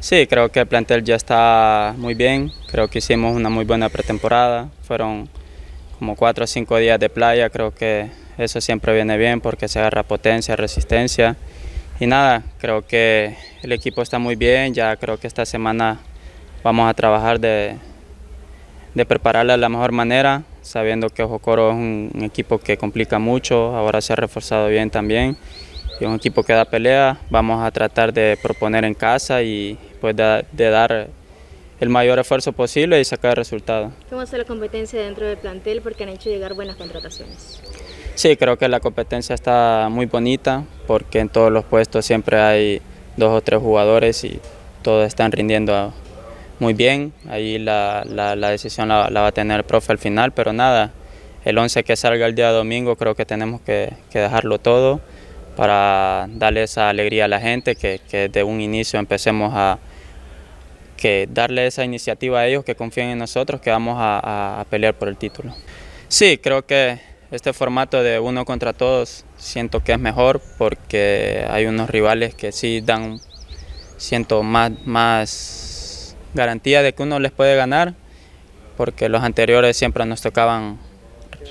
Sí, creo que el plantel ya está muy bien, creo que hicimos una muy buena pretemporada, fueron como cuatro o cinco días de playa, creo que eso siempre viene bien porque se agarra potencia, resistencia y nada, creo que el equipo está muy bien, ya creo que esta semana vamos a trabajar de, de prepararla de la mejor manera, sabiendo que Coro es un equipo que complica mucho, ahora se ha reforzado bien también es un equipo que da pelea, vamos a tratar de proponer en casa y pues de, dar el mayor esfuerzo posible y sacar resultados. ¿Cómo está la competencia dentro del plantel? Porque han hecho llegar buenas contrataciones. Sí, creo que la competencia está muy bonita porque en todos los puestos siempre hay dos o tres jugadores y todos están rindiendo muy bien. Ahí la, decisión la, va a tener el profe al final, pero nada, el 11 que salga el día domingo creo que tenemos que dejarlo todo para darle esa alegría a la gente, que, que desde un inicio empecemos a que darle esa iniciativa a ellos, que confíen en nosotros, que vamos a, a pelear por el título. Sí, creo que este formato de uno contra todos siento que es mejor porque hay unos rivales que sí dan, siento, más, más garantía de que uno les puede ganar, porque los anteriores siempre nos tocaban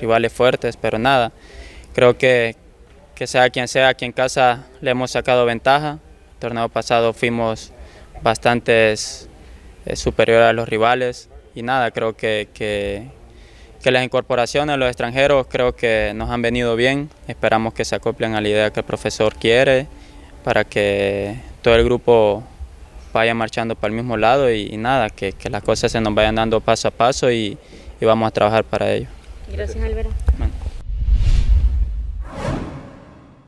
rivales fuertes, pero nada, creo que, que sea quien sea, aquí en casa le hemos sacado ventaja. El torneo pasado fuimos bastante eh, superior superiores a los rivales y nada, creo que, las incorporaciones, los extranjeros creo que nos han venido bien. Esperamos que se acoplen a la idea que el profesor quiere para que todo el grupo vaya marchando para el mismo lado y, nada, que, las cosas se nos vayan dando paso a paso y, vamos a trabajar para ello. Gracias, Álvaro.